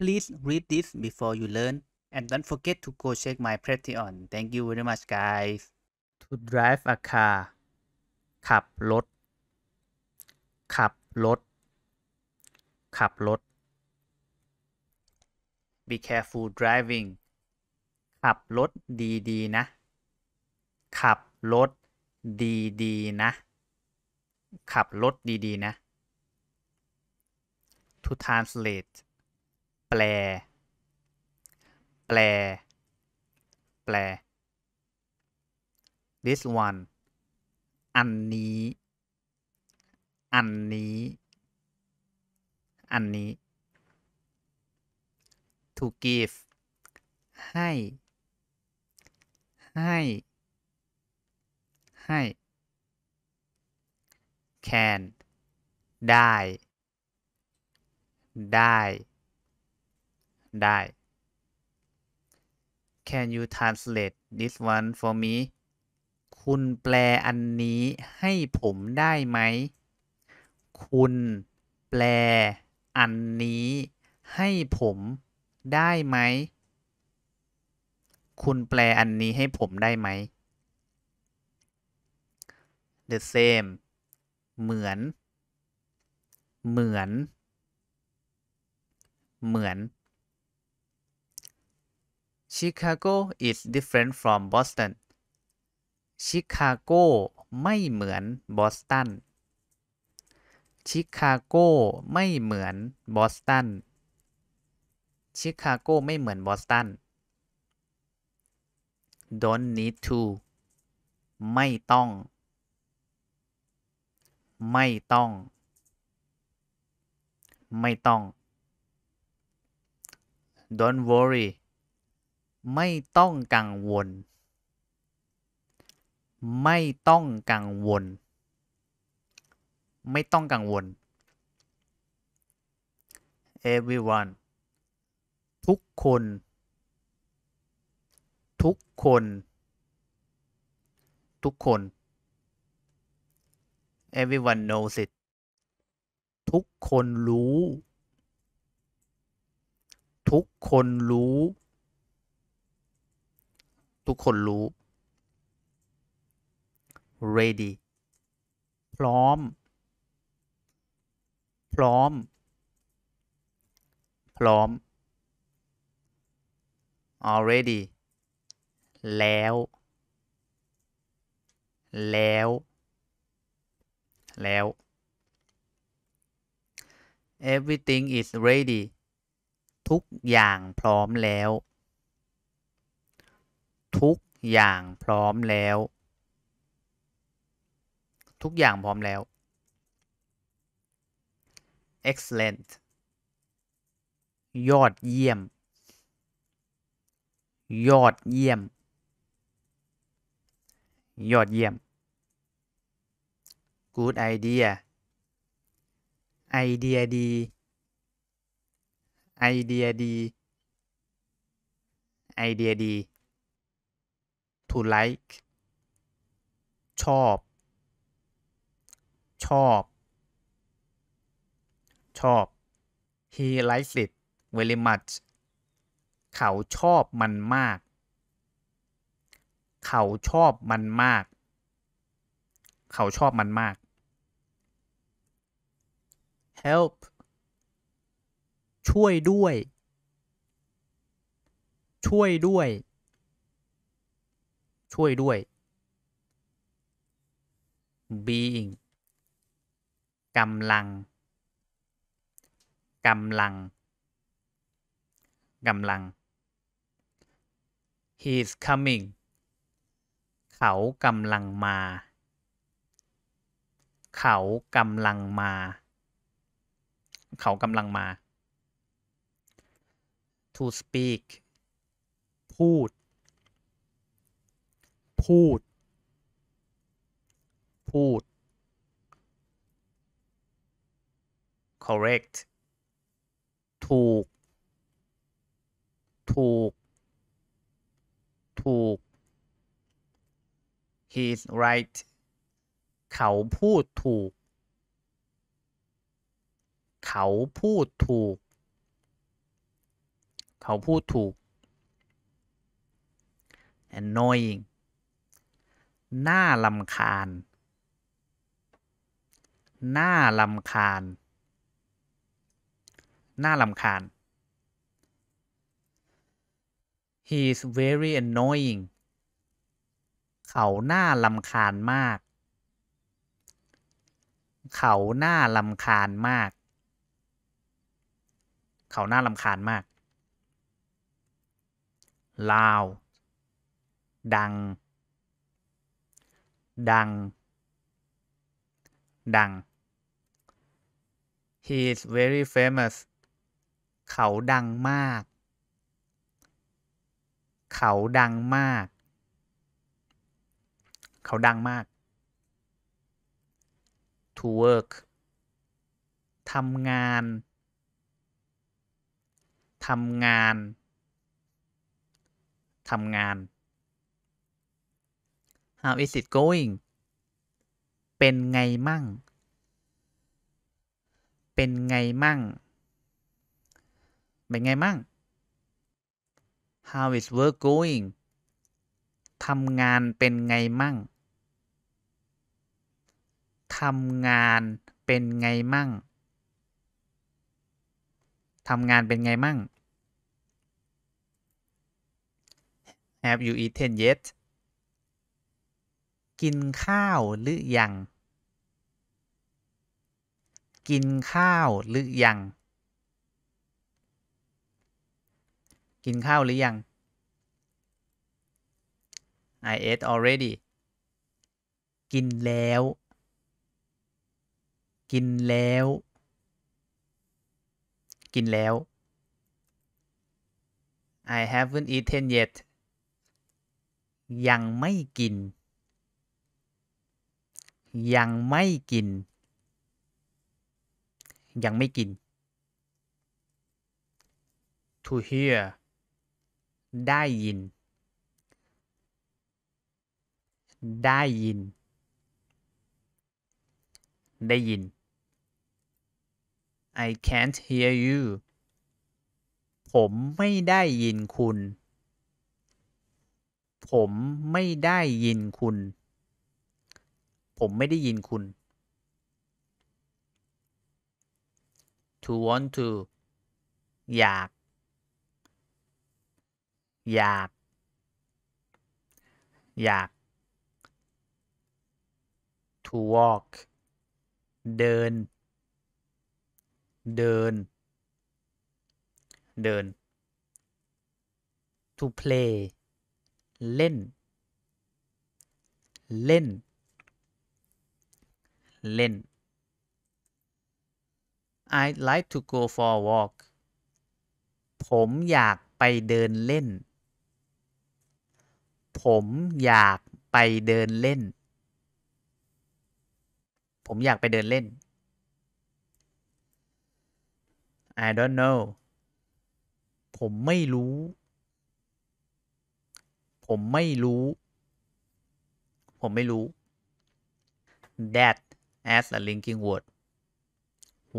Please read this before you learn and don't forget to go check my Patreon. Thank you very much, guys. To drive a car ขับรถ ขับรถ ขับรถ Be careful driving ขับรถ ดีๆนะ ขับรถ ดีๆนะ ขับรถ ดีๆนะ To translate แปลแปลแปล this one อันนี้ อันนี้อันนี้ to give ให้ให้ให้ can ได้ ได้ได้ Can you translate this one for me คุณแปลอันนี้ให้ผมได้ไหม คุณแปลอันนี้ ให้ผมได้ไหม คุณแปลอันนี้ให้ผมได้ไหม The same เหมือน เหมือน เหมือน Chicago is different from Boston ชิคาโกไม่เหมือนบอสตันชิคาโกไม่เหมือนบอสตันชิคาโกไม่เหมือนบอสตัน don't need to ไม่ต้อง ไม่ต้อง ไม่ต้อง don't worry ไม่ต้องกังวล ไม่ต้องกังวล ไม่ต้องกังวล everyone ทุกคน ทุกคน ทุกคน everyone knows it ทุกคนรู้ ทุกคนรู้ทุกคนรู้ ready พร้อม พร้อม พร้อม already แล้ว แล้ว แล้ว everything is ready ทุกอย่างพร้อมแล้วทุก อย่างพร้อมแล้ว ทุกอย่างพร้อมแล้ว excellent ยอดเยี่ยม ยอดเยี่ยม ยอดเยี่ยม good idea ไอเดียดีไอเดียดีไอเดียดี to like ชอบชอบชอบ he likes it very much เขาชอบมันมาก เขาชอบมันมาก เขาชอบมันมาก help ช่วยด้วย ช่วยด้วยช่วยด้วย being กำลังกำลังกำลัง he is coming เขากำลังมา เขากำลังมา เขากำลังมา to speak พูดพูด พูด correct ถูก ถูก ถูก he's right เขาพูดถูก เขาพูดถูก เขาพูดถูก annoying น่าลำคาญน่าลำคาญน่าลำคาญ he is very annoying เขาหน้าลำคาญมาก เขาหน้าลำคาญมาก เขาหน้าลำคาญมาก loud ดังดังดัง he is very famous เขาดังมาก เขาดังมาก เขาดังมาก to work ทำงานทำงานทำงาน how is it going เป็นไงมั่ง เป็นไงมั่ง เป็นไงมั่ง how is work going ทำงานเป็นไงมั่ง ทำงานเป็นไงมั่ง ทำงานเป็นไงมั่ง Have you eaten yet กินข้าวหรือยัง กินข้าวหรือยัง กินข้าวหรือยัง I ate already กินแล้ว กินแล้ว กินแล้ว I haven't eaten yet ยังไม่กินยังไม่กิน ยังไม่กิน to hear ได้ยิน ได้ยิน ได้ยิน I can't hear you ผมไม่ได้ยินคุณ ผมไม่ได้ยินคุณผมไม่ได้ยินคุณ to want to อยาก อยาก อยาก to walk เดิน เดิน เดิน to play เล่น เล่นเล่น I'd like to go for a walk ผมอยากไปเดินเล่น ผมอยากไปเดินเล่น ผมอยากไปเดินเล่น I don't know ผมไม่รู้ ผมไม่รู้ ผมไม่รู้ That as a linking word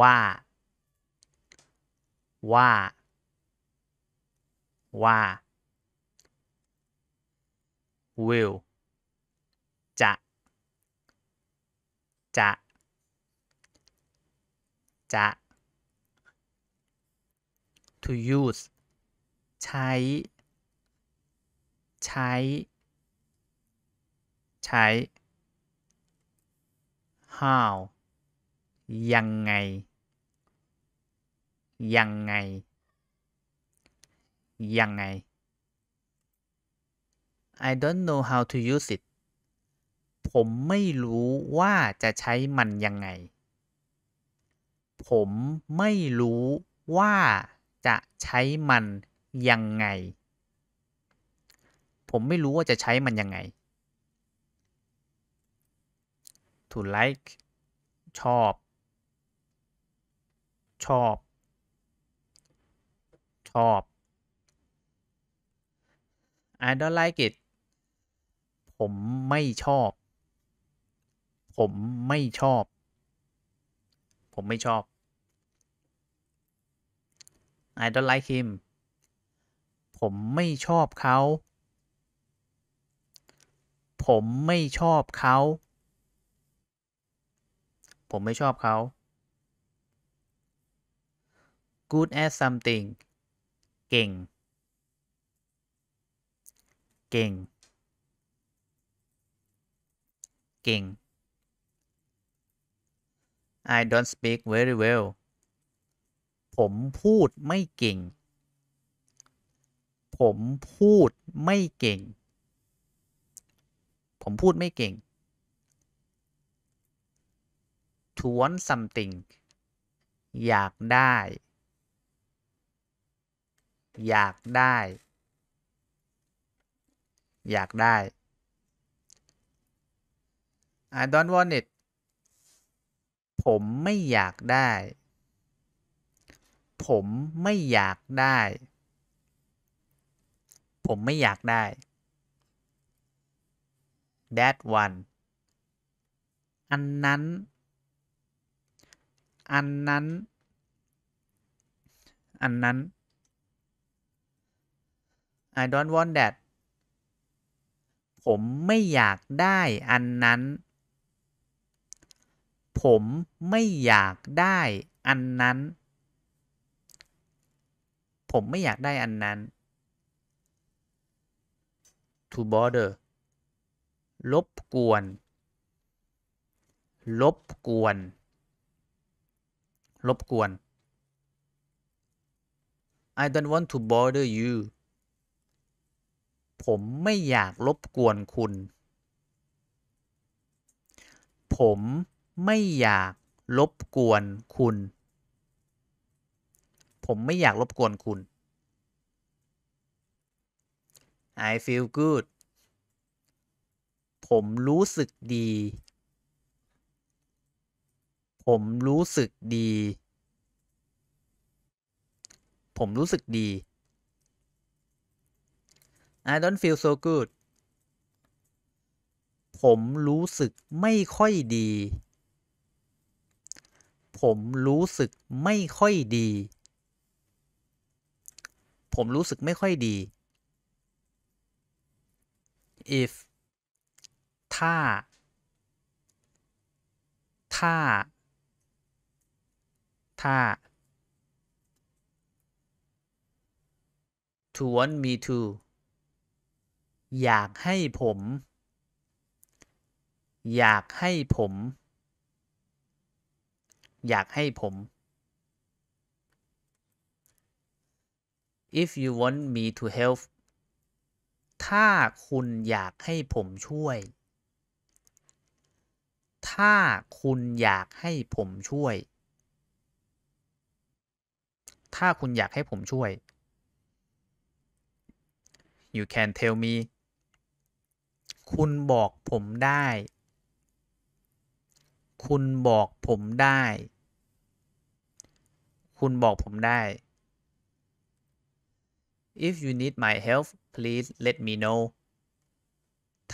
ว่าว่าว่า will จะจะจะ to use ใช้ใช้ใช้ how ยังไงยังไงยังไง I don't know how to use it ผมไม่รู้ว่าจะใช้มันยังไง ผมไม่รู้ว่าจะใช้มันยังไง ผมไม่รู้ว่าจะใช้มันยังไง to like ชอบ ชอบ ชอบ I don't like it ผมไม่ชอบ ผมไม่ชอบ ผมไม่ชอบ I don't like him ผมไม่ชอบเขา ผมไม่ชอบเขาผมไม่ชอบเขา good at something เก่ง เก่ง เก่ง I don't speak very well ผม พูด ไม่ เก่ง ผม พูด ไม่ เก่ง ผม พูด ไม่ เก่งทวน something อยากได้ อยากได้ อยากได้ I don't want it ผมไม่อยากได้ ผมไม่อยากได้ ผมไม่อยากได้ that one อันนั้นอันนั้น อันนั้น I don't want that ผมไม่อยากได้อันนั้น ผมไม่อยากได้อันนั้น ผมไม่อยากได้อันนั้น to bother ลบกวน ลบกวนรบกวน I don't want to bother you ผมไม่อยากรบกวนคุณ ผมไม่อยากรบกวนคุณ ผมไม่อยากรบกวนคุณ I feel good ผมรู้สึกดีผมรู้สึกดี ผมรู้สึกดี I don't feel so good ผมรู้สึกไม่ค่อยดี ผมรู้สึกไม่ค่อยดี ผมรู้สึกไม่ค่อยดี if ถ้า ถ้าถ้า to want me to อยากให้ผม อยากให้ผม อยากให้ผม if you want me to help ถ้าคุณอยากให้ผมช่วย ถ้าคุณอยากให้ผมช่วยถ้าคุณอยากให้ผมช่วย you can tell me คุณบอกผมได้ คุณบอกผมได้ คุณบอกผมได้ if you need my help please let me know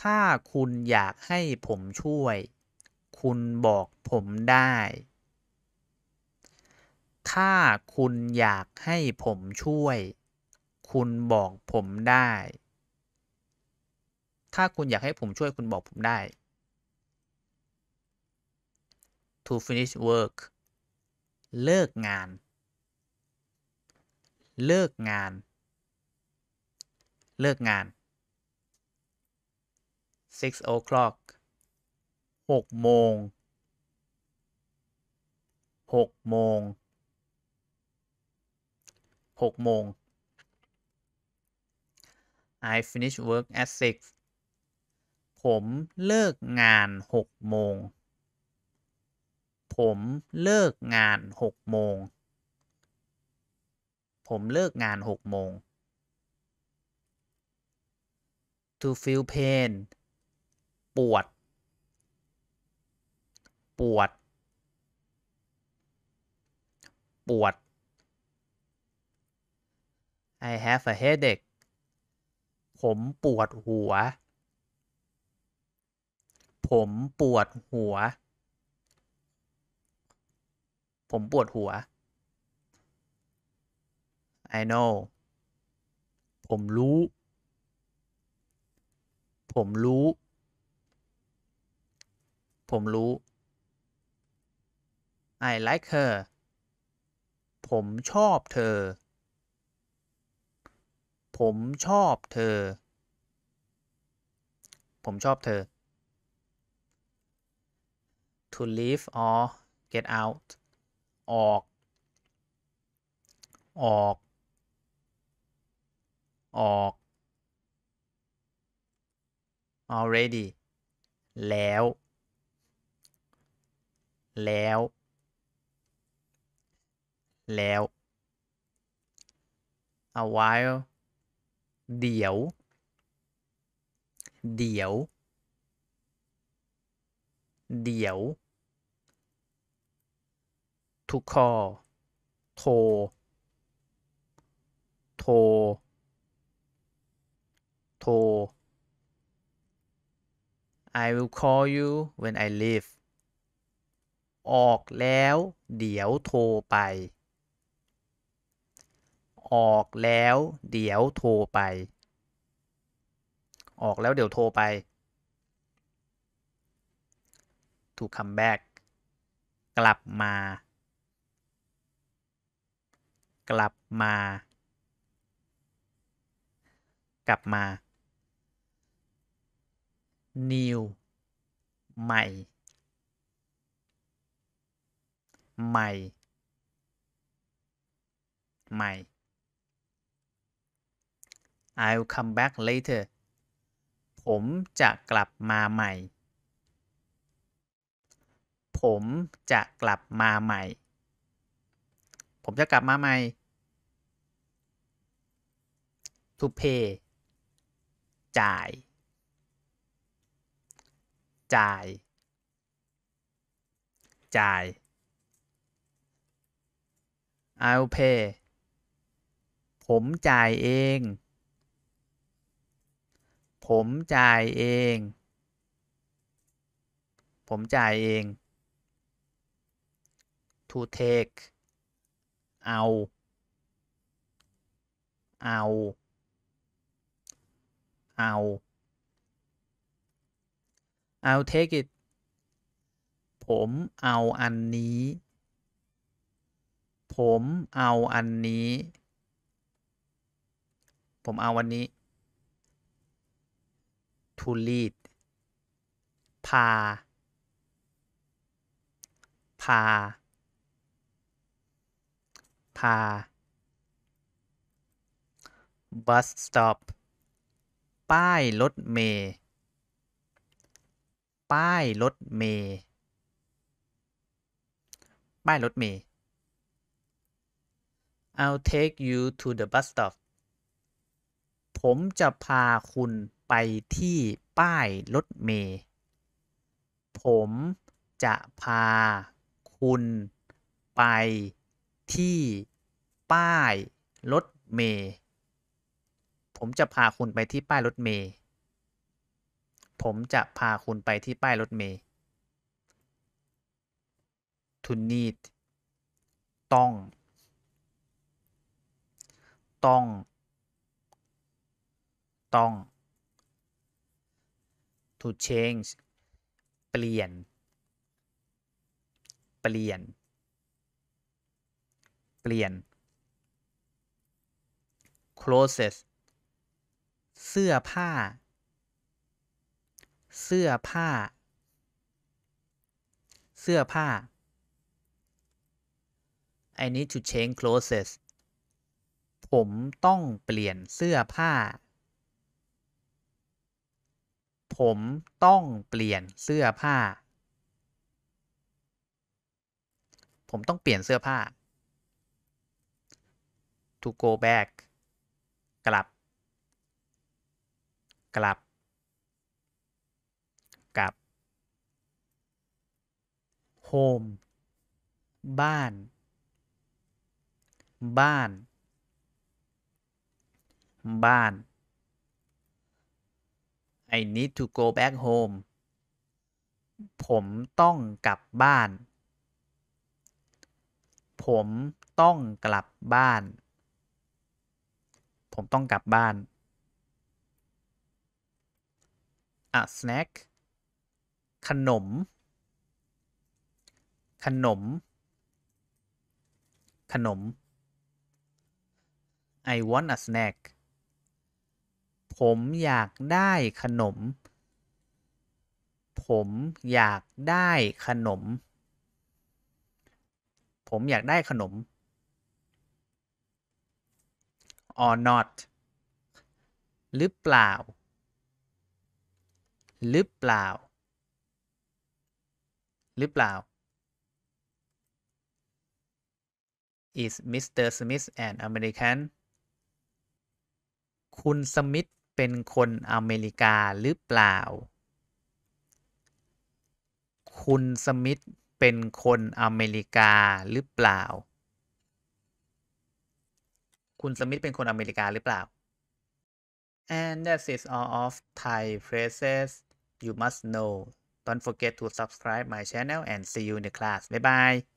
ถ้าคุณอยากให้ผมช่วย คุณบอกผมได้ถ้าคุณอยากให้ผมช่วย คุณบอกผมได้ ถ้าคุณอยากให้ผมช่วยคุณบอกผมได้ to finish work เลิกงาน เลิกงาน เลิกงาน six o'clock หกโมงหกโมง6โมง I finish work at 6ผมเลิกงาน6โมง ผมเลิกงาน6โมง ผมเลิกงาน 6 โมง To feel pain ปวด ปวด ปวด I have a headache ผมปวดหัว ผมปวดหัวผมปวดหัว I know ผมรู้ผมรู้ ผมรู้ I like her ผมชอบเธอผมชอบเธอ ผมชอบเธอ to leave or get out ออก ออก ออก already แล้ว แล้ว แล้ว a while เดี๋ยว เดี๋ยว เดี๋ยว to call โทร โทร โทร I will call you when I leave ออกแล้วเดี๋ยวโทรไปออกแล้วเดี๋ยวโทรไป ออกแล้วเดี๋ยวโทรไป to come back กลับมา กลับมา กลับมา new ใหม่ ใหม่ ใหม่ I'll come back later ผมจะกลับมาใหม่ ผมจะกลับมาใหม่ ผมจะกลับมาใหม่ to pay จ่าย จ่าย จ่าย I'll pay ผมจ่ายเองผมจ่ายเอง ผมจ่ายเอง to take เอา เอา เอา I'll take it ผมเอาอันนี้ ผมเอาอันนี้ ผมเอาวันนี้ to lead พา พา พา bus stop ป้ายรถเมย์ป้ายรถเมย์ป้ายรถเมย์ I'll take you to the bus stop ผมจะพาคุณไปที่ป้ายรถเมล์ ผมจะพาคุณไปที่ป้ายรถเมล์ ผมจะพาคุณไปที่ป้ายรถเมล์ ผมจะพาคุณไปที่ป้ายรถเมล์ทุนนีดต้อง ต้องต้อง to change เปลี่ยน เปลี่ยน เปลี่ยน clothes เสื้อผ้า เสื้อผ้า เสื้อผ้า I need to change clothes ผมต้องเปลี่ยนเสื้อผ้าผมต้องเปลี่ยนเสื้อผ้า ผมต้องเปลี่ยนเสื้อผ้า to go back กลับ กลับ กลับ home บ้าน บ้าน บ้าน I need to go back home ผมต้องกลับบ้าน ผมต้องกลับบ้าน ผมต้องกลับบ้าน a snack ขนม ขนม ขนม I want a snack ผม อยากได้ขนม ผมอยากได้ขนม ผมอยากได้ขนม or not หรือเปล่า หรือเปล่า หรือเปล่า is Mr. Smith an American คุณสมิธเป็นคนอเมริกาหรือเปล่า คุณสมิธเป็นคนอเมริกาหรือเปล่า คุณสมิธเป็นคนอเมริกาหรือเปล่า and that is all of Thai phrases you must know don't forget to subscribe my channel and see you in the class bye bye